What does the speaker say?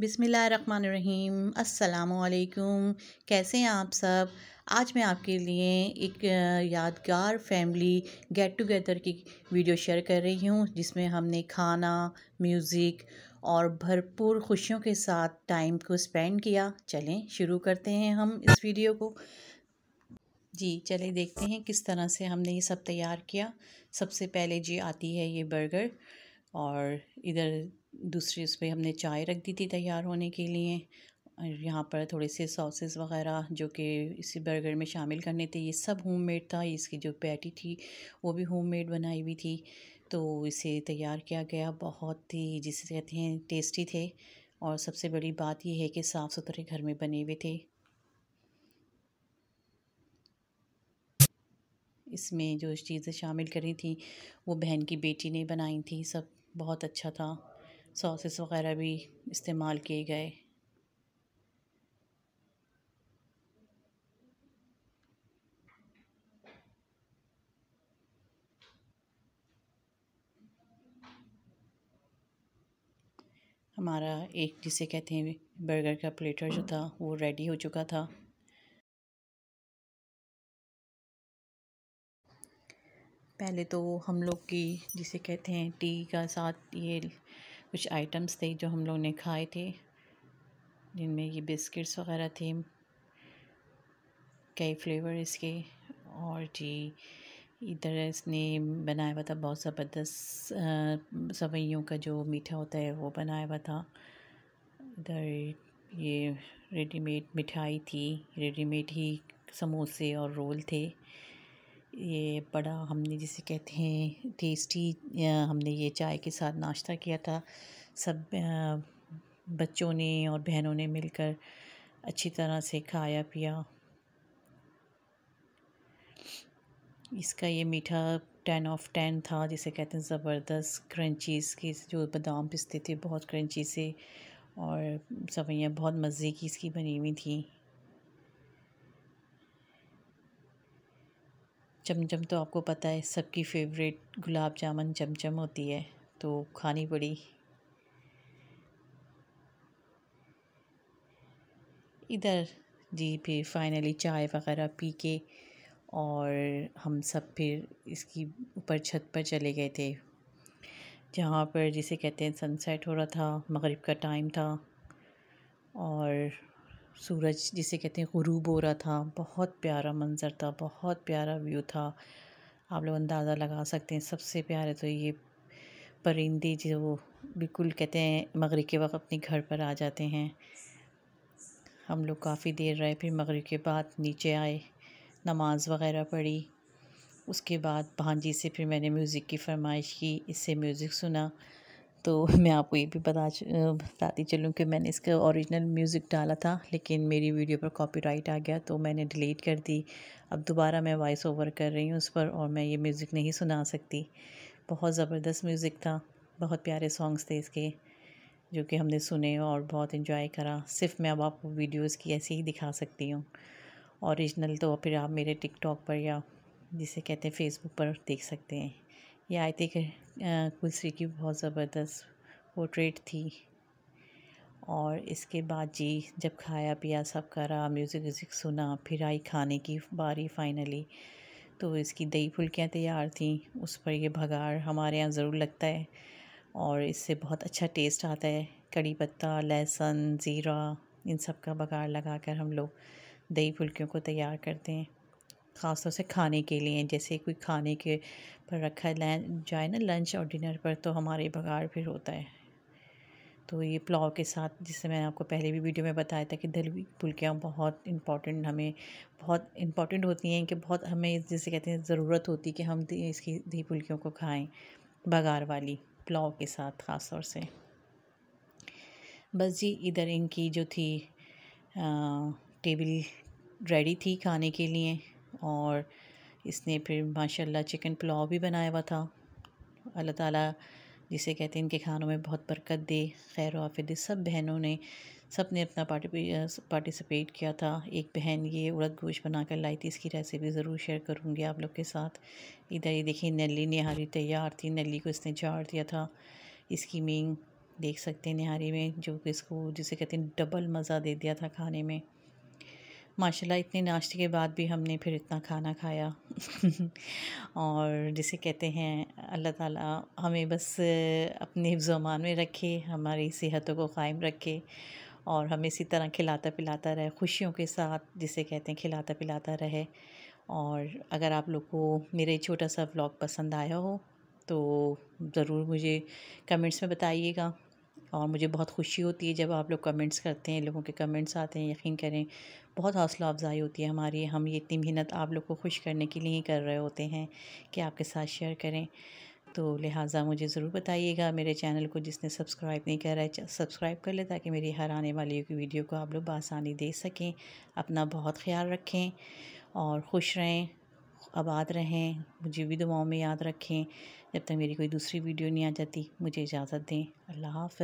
बिसमीम् अल्लाम कैसे हैं आप सब आज मैं आपके लिए एक यादगार फैमिली गेट टुगेदर की वीडियो शेयर कर रही हूँ जिसमें हमने खाना म्यूज़िक और भरपूर खुशियों के साथ टाइम को स्पेंड किया चलें शुरू करते हैं हम इस वीडियो को जी चले देखते हैं किस तरह से हमने ये सब तैयार किया सबसे पहले जी आती है ये बर्गर और इधर दूसरी उस पर हमने चाय रख दी थी तैयार होने के लिए और यहाँ पर थोड़े से सॉसेस वगैरह जो कि इसी बर्गर में शामिल करने थे ये सब होममेड था इसकी जो पैटी थी वो भी होममेड बनाई हुई थी तो इसे तैयार किया गया बहुत ही जिसे कहते हैं टेस्टी थे और सबसे बड़ी बात यह है कि साफ़ सुथरे घर में बने हुए थे इसमें जो चीज़ें शामिल करी थी वो बहन की बेटी ने बनाई थी सब बहुत अच्छा था सॉसेस वग़ैरह भी इस्तेमाल किए गए हमारा एक जिसे कहते हैं बर्गर का प्लेटर जो था वो रेडी हो चुका था पहले तो हम लोग की जिसे कहते हैं टी का साथ ये कुछ आइटम्स थे जो हम लोग ने खाए थे जिनमें ये बिस्किट्स वगैरह थे कई फ्लेवर इसके और जी इधर इसने बनाया हुआ था बहुत ज़बरदस्त सवैयों का जो मीठा होता है वो बनाया हुआ था इधर ये रेडीमेड मिठाई थी रेडीमेड ही समोसे और रोल थे ये बड़ा हमने जिसे कहते हैं टेस्टी हमने ये चाय के साथ नाश्ता किया था सब बच्चों ने और बहनों ने मिलकर अच्छी तरह से खाया पिया इसका ये मीठा टेन ऑफ टेन था जिसे कहते हैं ज़बरदस्त क्रंचीज़ के जो बादाम पिसते थे बहुत क्रंची से और सवैयाँ बहुत मज़े की इसकी बनी हुई थी चमचम तो आपको पता है सबकी फेवरेट गुलाब जामुन चमचम होती है तो खानी पड़ी इधर जी फिर फाइनली चाय वगैरह पी के और हम सब फिर इसकी ऊपर छत पर चले गए थे जहाँ पर जिसे कहते हैं सनसेट हो रहा था मगरिब का टाइम था और सूरज जिसे कहते हैं गुरूब हो रहा था बहुत प्यारा मंज़र था बहुत प्यारा व्यू था आप लोग अंदाज़ा लगा सकते हैं सबसे प्यारे तो ये परिंदे जो बिल्कुल कहते हैं मगरब के वक्त अपने घर पर आ जाते हैं हम लोग काफ़ी देर रहे फिर मगरब के बाद नीचे आए नमाज वगैरह पढ़ी उसके बाद भांजी से फिर मैंने म्यूज़िक की फरमाइश की इससे म्यूज़िक सुना तो मैं आपको ये भी बता बताती चलूँ कि मैंने इसका ओरिजिनल म्यूज़िक डाला था लेकिन मेरी वीडियो पर कॉपीराइट आ गया तो मैंने डिलीट कर दी अब दोबारा मैं वॉइस ओवर कर रही हूँ उस पर और मैं ये म्यूज़िक नहीं सुना सकती बहुत ज़बरदस्त म्यूज़िक था बहुत प्यारे सॉन्ग्स थे इसके जो कि हमने सुने और बहुत इन्जॉय करा सिर्फ मैं अब आपको वीडियोज़ की ऐसे ही दिखा सकती हूँ औरिजिनल तो फिर आप मेरे टिकटॉक पर या जिसे कहते हैं फेसबुक पर देख सकते हैं ये आयत कुलसी की बहुत ज़बरदस्त पोर्ट्रेट थी और इसके बाद जी जब खाया पिया सब करा म्यूज़िक व्यूज़िक सुना फिर आई खाने की बारी फाइनली तो इसकी दही फुल्कियाँ तैयार थी उस पर यह भगाड़ हमारे यहाँ ज़रूर लगता है और इससे बहुत अच्छा टेस्ट आता है कड़ी पत्ता लहसुन ज़ीरा इन सब का भगार लगा कर हम लोग दही फुल्कियों को तैयार करते हैं ख़ास तौर से खाने के लिए जैसे कोई खाने के पर रखा जाए ना लंच और डिनर पर तो हमारे बघाड़ फिर होता है तो ये पुलाव के साथ जिससे मैंने आपको पहले भी वीडियो में बताया था कि दलवी फुलकियाँ बहुत इंपॉर्टेंट हमें बहुत इंपॉर्टेंट होती हैं कि बहुत हमें जिसे कहते हैं ज़रूरत होती है कि हम इसकी दही फुलकियों को खाएं बघार वाली पुलाव के साथ ख़ास तौर से बस जी इधर इनकी जो थी टेबल रेडी थी खाने के लिए और इसने फिर माशाल्लाह चिकन पुलाव भी बनाया हुआ था अल्लाह ताला जिसे कहते हैं इनके खानों में बहुत बरकत दे खैर दी सब बहनों ने सब ने अपना पार्टिसिपेट किया था एक बहन ये उड़द गोश्त बना कर लाई थी इसकी रेसिपी ज़रूर शेयर करूँगी आप लोग के साथ इधर ये देखिए नली निहारी तैयार थी नली को इसने झाड़ दिया था इसकी मींग देख सकते हैं निहारी में जो इसको जिसे कहते हैं डबल मज़ा दे दिया था खाने में माशाल्लाह इतने नाश्ते के बाद भी हमने फिर इतना खाना खाया और जिसे कहते हैं अल्लाह ताला हमें बस अपने हिफ्जमान में रखे हमारी सेहतों को कायम रखे और हमें इसी तरह खिलाता पिलाता रहे खुशियों के साथ जिसे कहते हैं खिलाता पिलाता रहे और अगर आप लोग को मेरे छोटा सा व्लॉग पसंद आया हो तो ज़रूर मुझे कमेंट्स में बताइएगा और मुझे बहुत खुशी होती है जब आप लोग कमेंट्स करते हैं लोगों के कमेंट्स आते हैं यकीन करें बहुत हौसला अफजाई होती है हमारी हम ये इतनी मेहनत आप लोग को खुश करने के लिए ही कर रहे होते हैं कि आपके साथ शेयर करें तो लिहाजा मुझे ज़रूर बताइएगा मेरे चैनल को जिसने सब्सक्राइब नहीं करा है सब्सक्राइब कर ले ताकि मेरी हर आने वाली की वीडियो को आप लोग आसानी दे सकें अपना बहुत ख्याल रखें और खुश रहें आबाद रहें मुझे भी दुआओं में याद रखें जब तक मेरी कोई दूसरी वीडियो नहीं आ जाती मुझे इजाज़त दें अल्लाह हाफ